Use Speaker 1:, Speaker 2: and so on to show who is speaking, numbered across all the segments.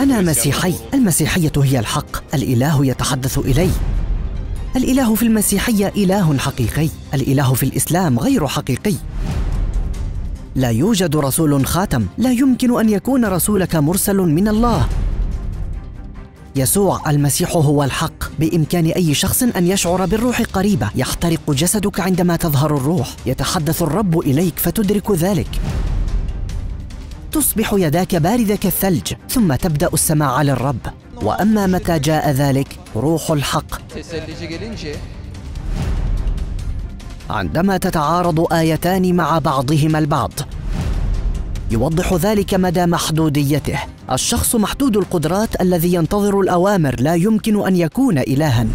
Speaker 1: أنا مسيحي المسيحية هي الحق الإله يتحدث إلي الإله في المسيحية إله حقيقي الإله في الإسلام غير حقيقي لا يوجد رسول خاتم لا يمكن أن يكون رسولك مرسل من الله يسوع المسيح هو الحق بامكان اي شخص ان يشعر بالروح قريبه يحترق جسدك عندما تظهر الروح يتحدث الرب اليك فتدرك ذلك تصبح يداك باردة كالثلج ثم تبدأ السماع للرب وأما متى جاء ذلك روح الحق عندما تتعارض آيتان مع بعضهما البعض يوضح ذلك مدى محدوديته الشخص محدود القدرات الذي ينتظر الأوامر لا يمكن أن يكون إلهاً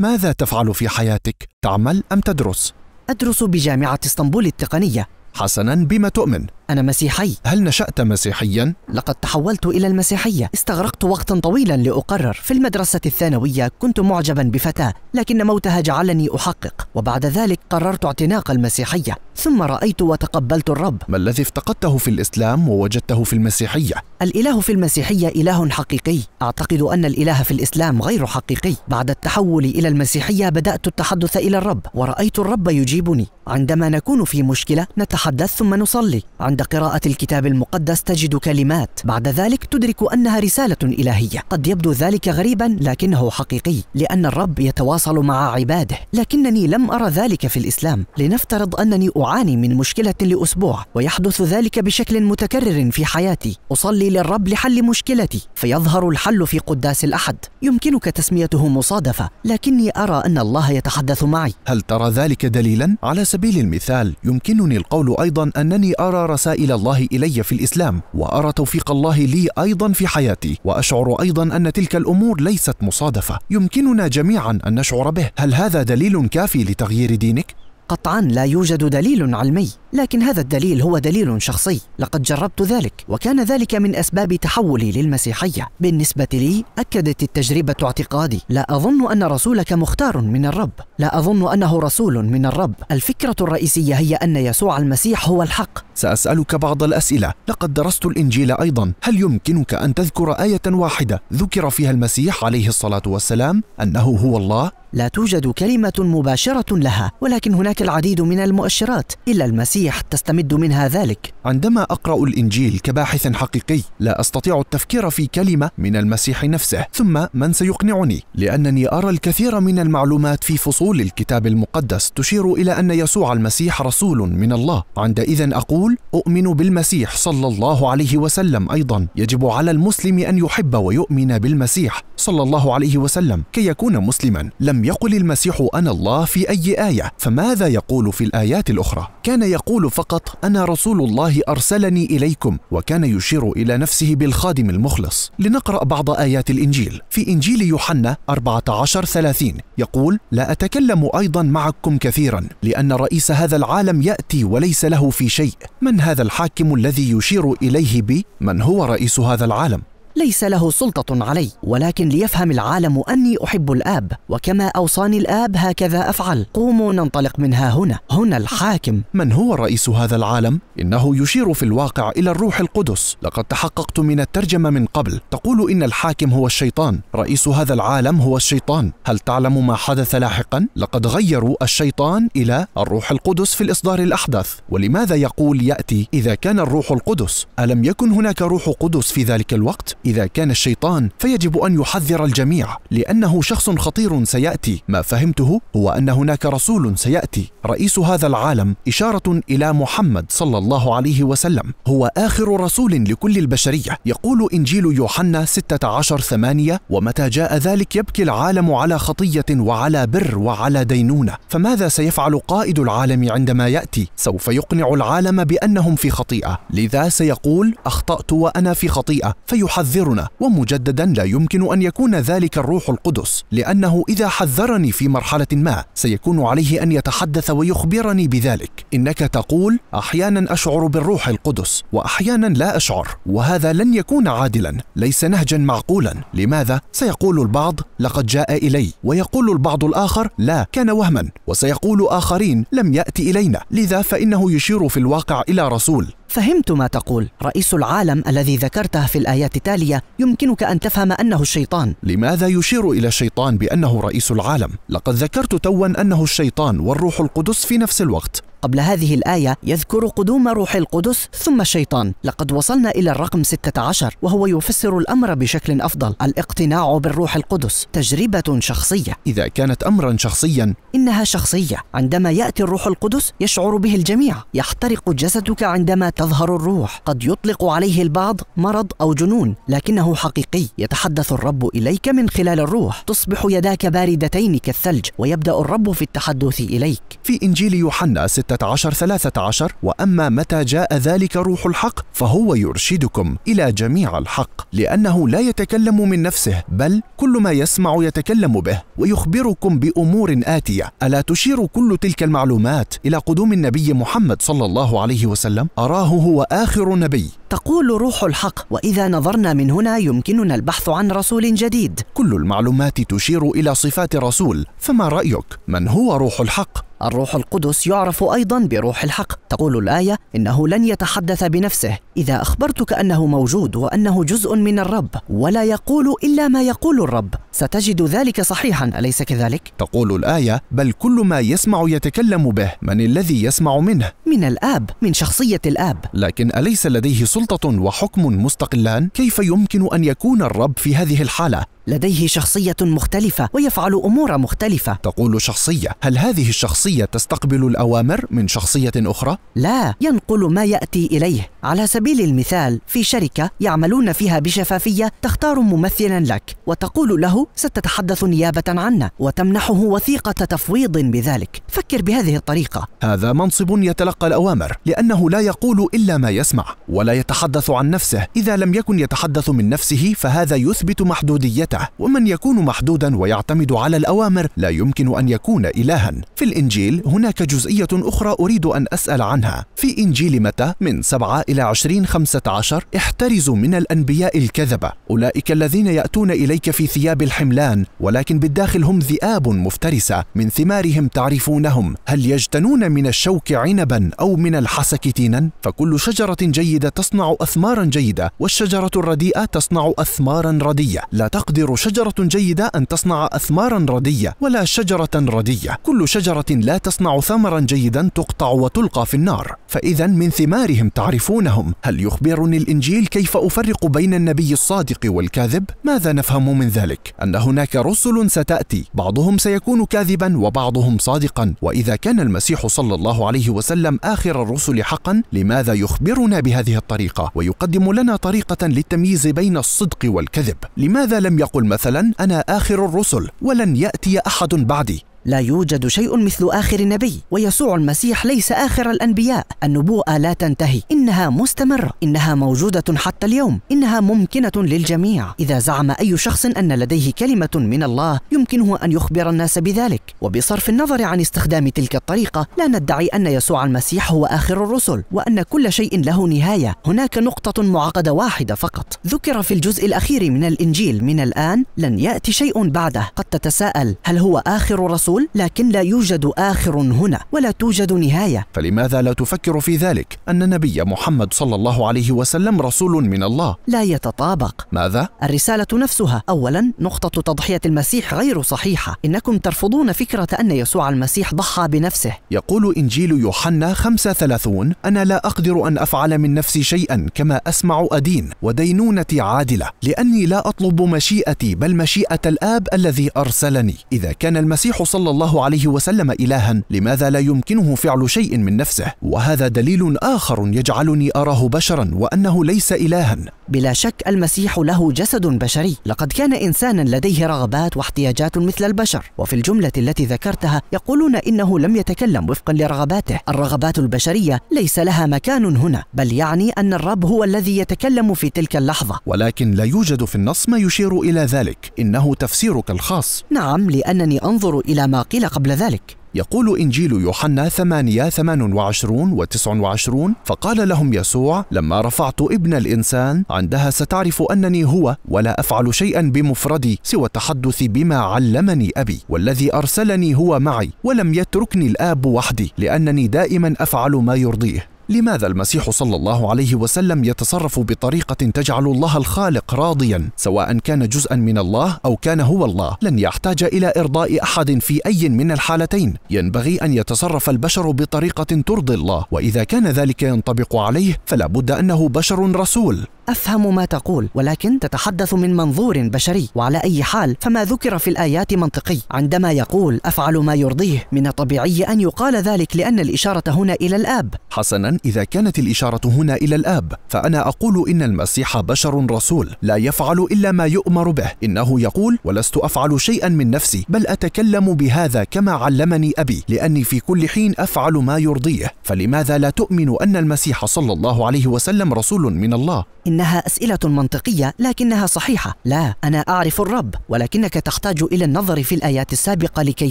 Speaker 2: ماذا تفعل في حياتك؟ تعمل أم تدرس؟ أدرس بجامعة اسطنبول التقنية حسنا
Speaker 1: بما تؤمن أنا مسيحي هل نشأت مسيحيا؟ لقد تحولت إلى المسيحية استغرقت وقتا طويلا لأقرر في المدرسة الثانوية كنت معجبا بفتاة لكن موتها جعلني أحقق وبعد ذلك قررت اعتناق المسيحية ثم رأيت وتقبلت الرب
Speaker 2: ما الذي افتقدته في الإسلام ووجدته في المسيحية؟
Speaker 1: الإله في المسيحية إله حقيقي أعتقد أن الإله في الإسلام غير حقيقي بعد التحول إلى المسيحية بدأت التحدث إلى الرب ورأيت الرب يجيبني عندما نكون في مشكلة نتحدث ثم نصلي عند قراءة الكتاب المقدس تجد كلمات بعد ذلك تدرك أنها رسالة إلهية قد يبدو ذلك غريبا لكنه حقيقي لأن الرب يتواصل مع عباده لكنني لم أرى ذلك في الإسلام لنفترض أنني أعاني من مشكلة لأسبوع ويحدث ذلك بشكل متكرر في حياتي أصلي للرب لحل مشكلتي فيظهر الحل في قداس الأحد يمكنك تسميته مصادفة لكني أرى أن الله يتحدث معي
Speaker 2: هل ترى ذلك دليلا؟ على سبيل المثال يمكنني القول أيضا أنني أرى رسائل الله إلي في الإسلام وأرى توفيق الله لي أيضا في حياتي وأشعر أيضا أن تلك الأمور ليست مصادفة يمكننا جميعا أن نشعر به هل هذا
Speaker 1: دليل كافي لتغيير دينك؟ قطعا لا يوجد دليل علمي لكن هذا الدليل هو دليل شخصي لقد جربت ذلك وكان ذلك من اسباب تحولي للمسيحيه بالنسبه لي اكدت التجربه اعتقادي لا اظن ان رسولك مختار من الرب لا اظن انه رسول من الرب الفكره الرئيسيه هي ان يسوع المسيح هو الحق
Speaker 2: سأسألك بعض الأسئلة
Speaker 1: لقد درست الإنجيل أيضا هل يمكنك أن تذكر آية واحدة ذكر فيها المسيح عليه الصلاة والسلام أنه هو الله؟ لا توجد كلمة مباشرة لها ولكن هناك العديد من المؤشرات إلا المسيح تستمد منها ذلك عندما أقرأ الإنجيل كباحث حقيقي لا أستطيع التفكير في كلمة
Speaker 2: من المسيح نفسه ثم من سيقنعني لأنني أرى الكثير من المعلومات في فصول الكتاب المقدس تشير إلى أن يسوع المسيح رسول من الله عندئذ أقول يقول أؤمن بالمسيح صلى الله عليه وسلم أيضا يجب على المسلم أن يحب ويؤمن بالمسيح صلى الله عليه وسلم كي يكون مسلما لم يقل المسيح أنا الله في أي آية فماذا يقول في الآيات الأخرى؟ كان يقول فقط أنا رسول الله أرسلني إليكم وكان يشير إلى نفسه بالخادم المخلص لنقرأ بعض آيات الإنجيل في إنجيل يوحنا 14 30 يقول لا أتكلم أيضا معكم كثيرا لأن رئيس هذا العالم يأتي وليس له في شيء من هذا الحاكم الذي يشير اليه بي من هو رئيس هذا العالم
Speaker 1: ليس له سلطة علي ولكن ليفهم العالم أني أحب الآب وكما أوصاني الآب هكذا أفعل قوموا ننطلق منها هنا هنا الحاكم من هو رئيس هذا العالم؟
Speaker 2: إنه يشير في الواقع إلى الروح القدس لقد تحققت من الترجمة من قبل تقول إن الحاكم هو الشيطان رئيس هذا العالم هو الشيطان هل تعلم ما حدث لاحقا؟ لقد غيروا الشيطان إلى الروح القدس في الإصدار الأحدث ولماذا يقول يأتي إذا كان الروح القدس؟ ألم يكن هناك روح قدس في ذلك الوقت؟ إذا كان الشيطان فيجب أن يحذر الجميع لأنه شخص خطير سيأتي ما فهمته هو أن هناك رسول سيأتي رئيس هذا العالم إشارة إلى محمد صلى الله عليه وسلم هو آخر رسول لكل البشرية يقول إنجيل يوحنا 16 8 ومتى جاء ذلك يبكي العالم على خطية وعلى بر وعلى دينونة فماذا سيفعل قائد العالم عندما يأتي سوف يقنع العالم بأنهم في خطيئة لذا سيقول أخطأت وأنا في خطيئة فيحذر يحذرنا ومجددا لا يمكن ان يكون ذلك الروح القدس لانه اذا حذرني في مرحله ما سيكون عليه ان يتحدث ويخبرني بذلك انك تقول احيانا اشعر بالروح القدس واحيانا لا اشعر وهذا لن يكون عادلا ليس نهجا معقولا لماذا سيقول البعض لقد جاء الي ويقول البعض الاخر لا كان وهما وسيقول اخرين لم ياتي الينا لذا فانه يشير في الواقع الى
Speaker 1: رسول فهمت ما تقول رئيس العالم الذي ذكرته في الآيات التالية يمكنك أن تفهم أنه الشيطان لماذا
Speaker 2: يشير إلى الشيطان بأنه رئيس العالم؟ لقد
Speaker 1: ذكرت توا أنه الشيطان والروح القدس في نفس الوقت قبل هذه الآية يذكر قدوم روح القدس ثم الشيطان لقد وصلنا إلى الرقم 16 وهو يفسر الأمر بشكل أفضل الاقتناع بالروح القدس تجربة شخصية إذا كانت أمرا شخصيا إنها شخصية عندما يأتي الروح القدس يشعر به الجميع يحترق جسدك عندما تظهر الروح قد يطلق عليه البعض مرض أو جنون لكنه حقيقي يتحدث الرب إليك من خلال الروح تصبح يداك باردتين كالثلج ويبدأ الرب في التحدث إليك في إنجيل يوحنا 16 13 وأما متى
Speaker 2: جاء ذلك روح الحق فهو يرشدكم إلى جميع الحق لأنه لا يتكلم من نفسه بل كل ما يسمع يتكلم به ويخبركم بأمور آتية ألا تشير كل تلك المعلومات إلى قدوم النبي محمد صلى الله عليه وسلم أراه هو آخر نبي تقول روح الحق وإذا نظرنا من هنا يمكننا البحث عن رسول جديد كل المعلومات تشير إلى صفات رسول فما رأيك
Speaker 1: من هو روح الحق الروح القدس يعرف ايضا بروح الحق تقول الايه انه لن يتحدث بنفسه اذا اخبرتك انه موجود وانه جزء من الرب ولا يقول الا ما يقول الرب ستجد ذلك صحيحا اليس كذلك تقول الايه
Speaker 2: بل كل ما يسمع يتكلم به من الذي يسمع منه من الاب من شخصيه الاب لكن اليس لديه سلطه وحكم مستقلان كيف يمكن ان يكون الرب في هذه الحاله لديه شخصية مختلفة ويفعل أمور مختلفة تقول شخصية هل هذه الشخصية تستقبل الأوامر من شخصية أخرى؟
Speaker 1: لا ينقل ما يأتي إليه على سبيل المثال في شركة يعملون فيها بشفافية تختار ممثلا لك وتقول له ستتحدث نيابة عنا وتمنحه وثيقة تفويض بذلك فكر بهذه الطريقة
Speaker 2: هذا منصب يتلقى الأوامر لأنه لا يقول إلا ما يسمع ولا يتحدث عن نفسه إذا لم يكن يتحدث من نفسه فهذا يثبت محدوديته ذاته ومن يكون محدودا ويعتمد على الأوامر لا يمكن أن يكون إلها في الإنجيل هناك جزئية أخرى أريد أن أسأل عنها في إنجيل متى من 7 إلى 20 15 احترزوا من الأنبياء الكذبة أولئك الذين يأتون إليك في ثياب الحملان ولكن بالداخل هم ذئاب مفترسة من ثمارهم تعرفونهم هل يجتنون من الشوك عنبا أو من الحسك تينا فكل شجرة جيدة تصنع أثمارا جيدة والشجرة الرديئة تصنع أثمارا رديئة لا تقدر تمطر شجرة جيدة أن تصنع أثمارا ردية ولا شجرة ردية كل شجرة لا تصنع ثمرا جيدا تقطع وتلقى في النار فإذا من ثمارهم تعرفونهم هل يخبرني الإنجيل كيف أفرق بين النبي الصادق والكاذب؟ ماذا نفهم من ذلك؟ أن هناك رسل ستأتي بعضهم سيكون كاذبا وبعضهم صادقا وإذا كان المسيح صلى الله عليه وسلم آخر الرسل حقا لماذا يخبرنا بهذه الطريقة ويقدم لنا طريقة للتمييز بين الصدق والكذب؟
Speaker 1: لماذا لم يقل قل مثلا أنا آخر الرسل ولن يأتي أحد بعدي لا يوجد شيء مثل آخر نبي ويسوع المسيح ليس آخر الأنبياء النبوءة لا تنتهي إنها مستمرة إنها موجودة حتى اليوم إنها ممكنة للجميع إذا زعم أي شخص أن لديه كلمة من الله يمكنه أن يخبر الناس بذلك وبصرف النظر عن استخدام تلك الطريقة لا ندعي أن يسوع المسيح هو آخر الرسل وأن كل شيء له نهاية هناك نقطة معقدة واحدة فقط ذكر في الجزء الأخير من الإنجيل من الآن لن يأتي شيء بعده قد تتساءل هل هو آخر رسول يقول لكن لا يوجد آخر هنا ولا توجد نهاية
Speaker 2: فلماذا لا تفكر في ذلك أن النبي محمد صلى الله عليه وسلم رسول من الله
Speaker 1: لا يتطابق ماذا؟ الرسالة نفسها أولا نقطة تضحية المسيح غير صحيحة إنكم ترفضون فكرة أن يسوع المسيح ضحى بنفسه
Speaker 2: يقول إنجيل يوحنا 35 أنا لا أقدر أن أفعل من نفسي شيئا كما أسمع أدين ودينونتي عادلة لأني لا أطلب مشيئتي بل مشيئة الآب الذي أرسلني إذا كان المسيح صلى صلى الله عليه وسلم إلها لماذا لا يمكنه فعل شيء من نفسه وهذا دليل آخر
Speaker 1: يجعلني أراه بشرا وأنه ليس إلها بلا شك المسيح له جسد بشري لقد كان إنسانا لديه رغبات واحتياجات مثل البشر وفي الجملة التي ذكرتها يقولون إنه لم يتكلم وفقا لرغباته الرغبات البشرية ليس لها مكان هنا بل يعني أن الرب هو الذي يتكلم في تلك اللحظة
Speaker 2: ولكن لا يوجد في النص ما يشير إلى ذلك إنه تفسيرك الخاص نعم لأنني أنظر إلى ما قيل قبل ذلك يقول إنجيل يوحنا 8 28 و 29 فقال لهم يسوع لما رفعت ابن الإنسان عندها ستعرف أنني هو ولا أفعل شيئا بمفردي سوى التحدث بما علمني أبي والذي أرسلني هو معي ولم يتركني الآب وحدي لأنني دائما أفعل ما يرضيه لماذا المسيح صلى الله عليه وسلم يتصرف بطريقة تجعل الله الخالق راضيا سواء كان جزءا من الله أو كان هو الله لن يحتاج إلى إرضاء أحد في أي من الحالتين ينبغي أن يتصرف البشر بطريقة ترضي الله وإذا كان ذلك ينطبق عليه فلا بد أنه بشر رسول
Speaker 1: أفهم ما تقول ولكن تتحدث من منظور بشري وعلى أي حال فما ذكر في الآيات منطقي عندما يقول أفعل ما يرضيه من الطبيعي أن يقال ذلك لأن الإشارة هنا إلى الآب
Speaker 2: حسنا إذا كانت الإشارة هنا إلى الآب فأنا أقول إن المسيح بشر رسول لا يفعل إلا ما يؤمر به إنه يقول ولست أفعل شيئا من نفسي بل أتكلم بهذا كما علمني أبي لأني في كل حين أفعل ما يرضيه فلماذا لا تؤمن أن المسيح صلى الله عليه وسلم رسول من الله
Speaker 1: أنها أسئلة منطقية لكنها صحيحة لا أنا أعرف الرب ولكنك تحتاج إلى النظر في الآيات السابقة لكي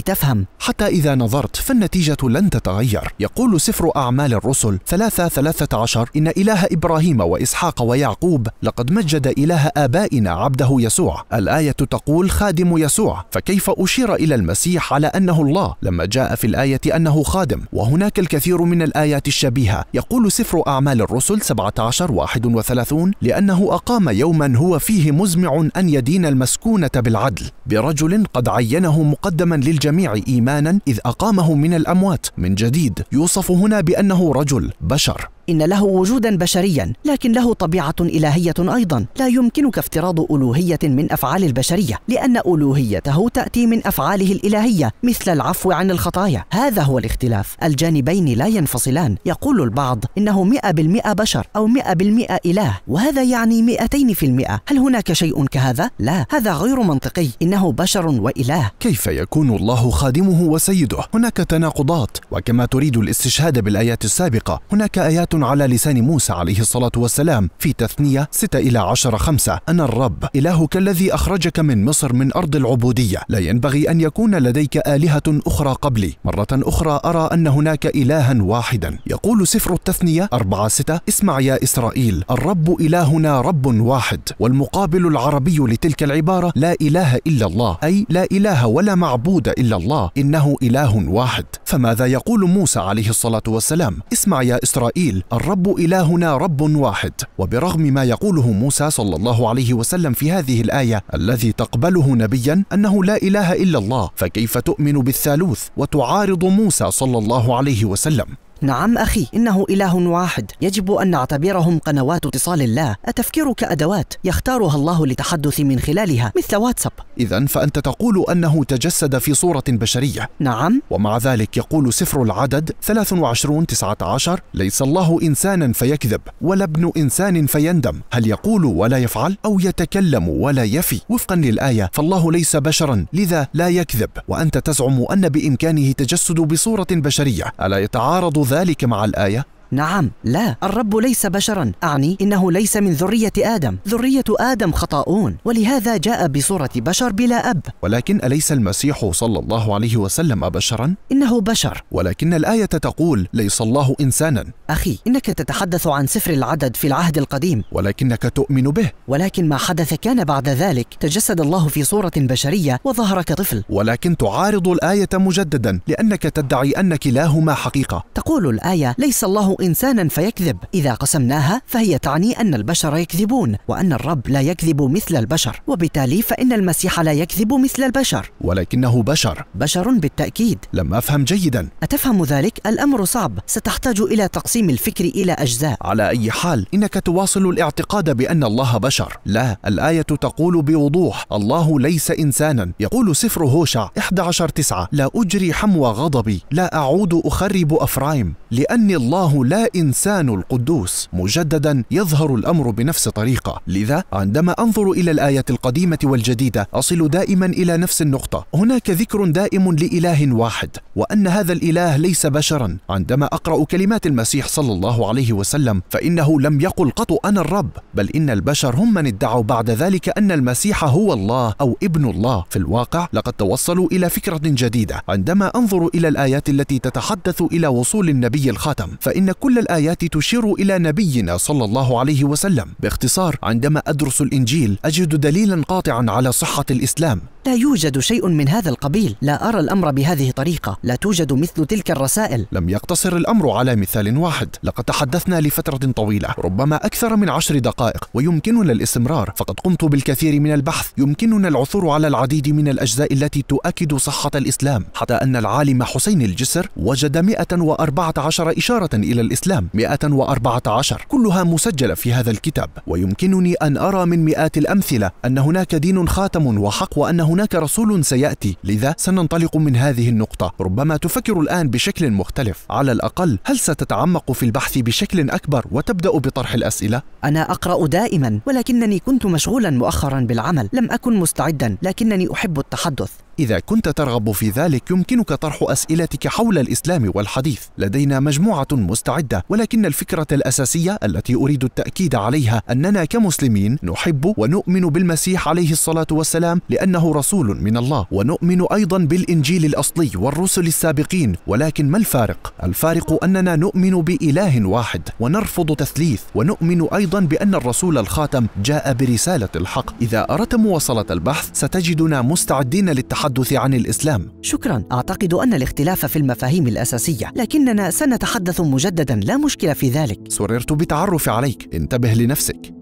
Speaker 1: تفهم حتى
Speaker 2: إذا نظرت فالنتيجة لن تتغير يقول سفر أعمال الرسل ثلاثة ثلاثة عشر إن إله إبراهيم وإسحاق ويعقوب لقد مجد إله آبائنا عبده يسوع الآية تقول خادم يسوع فكيف أشير إلى المسيح على أنه الله لما جاء في الآية أنه خادم وهناك الكثير من الآيات الشبيهة يقول سفر أعمال الرسل 17 31 لأنه أقام يوما هو فيه مزمع أن يدين المسكونة بالعدل برجل قد عينه مقدما للجميع إيمانا إذ أقامه من الأموات من جديد يوصف هنا بأنه رجل بشر
Speaker 1: إن له وجودا بشريا لكن له طبيعة إلهية أيضا لا يمكنك افتراض ألوهية من أفعال البشرية لأن ألوهيته تأتي من أفعاله الإلهية مثل العفو عن الخطايا هذا هو الاختلاف الجانبين لا ينفصلان يقول البعض إنه مئة بالمئة بشر أو مئة بالمئة إله وهذا يعني مئتين في المئة هل هناك شيء كهذا؟ لا هذا غير منطقي إنه بشر وإله كيف يكون الله خادمه وسيده؟
Speaker 2: هناك تناقضات وكما تريد الاستشهاد بالآيات السابقة هناك آيات على لسان موسى عليه الصلاة والسلام في تثنية 6 إلى 10 5 أنا الرب إلهك الذي أخرجك من مصر من أرض العبودية لا ينبغي أن يكون لديك آلهة أخرى قبلي مرة أخرى أرى أن هناك إلها واحدا يقول سفر التثنية 4 6 اسمع يا إسرائيل الرب إلهنا رب واحد والمقابل العربي لتلك العبارة لا إله إلا الله أي لا إله ولا معبود إلا الله إنه إله واحد فماذا يقول موسى عليه الصلاة والسلام؟ اسمع يا إسرائيل الرب إلهنا رب واحد وبرغم ما يقوله موسى صلى الله عليه وسلم في هذه الآية الذي تقبله نبيا أنه لا إله إلا الله فكيف تؤمن بالثالوث
Speaker 1: وتعارض
Speaker 2: موسى صلى الله عليه وسلم
Speaker 1: نعم أخي إنه إله واحد يجب أن نعتبرهم قنوات اتصال الله التفكير كأدوات يختارها الله لتحدث من خلالها مثل واتساب
Speaker 2: إذا فأنت تقول أنه تجسد في صورة بشرية نعم ومع ذلك يقول سفر العدد 23 19 ليس الله إنسانا فيكذب ولا ابن إنسان فيندم هل يقول ولا يفعل أو يتكلم ولا يفي وفقا للآية فالله ليس بشرا لذا لا يكذب وأنت تزعم أن بإمكانه
Speaker 1: تجسد بصورة بشرية ألا يتعارض ذلك مع الآية نعم لا الرب ليس بشرا أعني إنه ليس من ذرية آدم ذرية آدم خطاؤون ولهذا جاء بصورة بشر بلا أب
Speaker 2: ولكن أليس المسيح صلى الله عليه وسلم بشرا؟ إنه بشر ولكن الآية تقول ليس الله إنسانا أخي إنك تتحدث عن
Speaker 1: سفر العدد في العهد القديم ولكنك تؤمن به ولكن ما حدث كان بعد ذلك تجسد الله في صورة بشرية وظهر كطفل
Speaker 2: ولكن تعارض الآية مجددا
Speaker 1: لأنك تدعي أن كلاهما حقيقة تقول الآية ليس الله إنسانا فيكذب إذا قسمناها فهي تعني أن البشر يكذبون وأن الرب لا يكذب مثل البشر وبالتالي فإن المسيح لا يكذب مثل البشر ولكنه بشر بشر بالتأكيد لم أفهم جيدا أتفهم ذلك؟ الأمر صعب ستحتاج إلى تقسيم الفكر إلى أجزاء
Speaker 2: على أي حال إنك تواصل الاعتقاد بأن الله بشر لا الآية تقول بوضوح الله ليس إنسانا يقول سفر هوشع 11 9 لا أجري حمو غضبي لا أعود أخرب أفرايم لأني الله لا إنسان القدوس مجددا يظهر الأمر بنفس طريقة لذا عندما أنظر إلى الآية القديمة والجديدة أصل دائما إلى نفس النقطة هناك ذكر دائم لإله واحد وأن هذا الإله ليس بشرا عندما أقرأ كلمات المسيح صلى الله عليه وسلم فإنه لم يقل قط أنا الرب بل إن البشر هم من ادعوا بعد ذلك أن المسيح هو الله أو ابن الله في الواقع لقد توصلوا إلى فكرة جديدة عندما أنظر إلى الآيات التي تتحدث إلى وصول النبي النبي الخاتم فإن كل الآيات تشير إلى نبينا صلى الله عليه وسلم باختصار عندما أدرس الإنجيل أجد دليلا قاطعا على صحة الإسلام لا يوجد شيء من هذا القبيل
Speaker 1: لا أرى الأمر بهذه الطريقة لا
Speaker 2: توجد مثل تلك الرسائل لم يقتصر الأمر على مثال واحد لقد تحدثنا لفترة طويلة ربما أكثر من عشر دقائق ويمكننا الاستمرار فقد قمت بالكثير من البحث يمكننا العثور على العديد من الأجزاء التي تؤكد صحة الإسلام حتى أن العالم حسين الجسر وجد 114 114 إشارة إلى الإسلام 114 كلها مسجلة في هذا الكتاب ويمكنني أن أرى من مئات الأمثلة أن هناك دين خاتم وحق وأن هناك رسول سيأتي لذا سننطلق من هذه النقطة ربما تفكر الآن بشكل مختلف على الأقل هل ستتعمق في البحث بشكل أكبر وتبدأ بطرح الأسئلة؟
Speaker 1: أنا أقرأ دائما ولكنني كنت مشغولا مؤخرا بالعمل لم أكن مستعدا لكنني أحب التحدث
Speaker 2: إذا كنت ترغب في ذلك يمكنك طرح أسئلتك حول الإسلام والحديث لدينا مجموعة مستعدة ولكن الفكرة الأساسية التي أريد التأكيد عليها أننا كمسلمين نحب ونؤمن بالمسيح عليه الصلاة والسلام لأنه رسول من الله ونؤمن أيضا بالإنجيل الأصلي والرسل السابقين ولكن ما الفارق؟ الفارق أننا نؤمن بإله واحد ونرفض تثليث ونؤمن أيضا بأن الرسول الخاتم جاء برسالة الحق إذا أردت مواصلة البحث ستجدنا مستعدين للتحدث التحدث عن الإسلام شكرا
Speaker 1: أعتقد أن الاختلاف في المفاهيم الأساسية لكننا سنتحدث مجددا لا مشكلة في ذلك سررت بالتعرف عليك انتبه لنفسك